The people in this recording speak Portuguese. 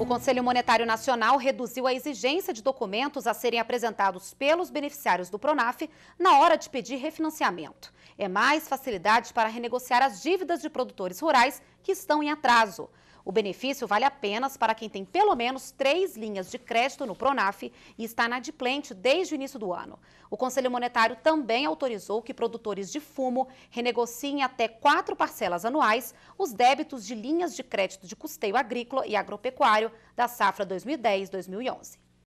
O Conselho Monetário Nacional reduziu a exigência de documentos a serem apresentados pelos beneficiários do Pronaf na hora de pedir refinanciamento. É mais facilidade para renegociar as dívidas de produtores rurais que estão em atraso. O benefício vale apenas para quem tem pelo menos três linhas de crédito no Pronaf e está inadimplente desde o início do ano. O Conselho Monetário também autorizou que produtores de fumo renegociem até quatro parcelas anuais os débitos de linhas de crédito de custeio agrícola e agropecuário da safra 2010-2011.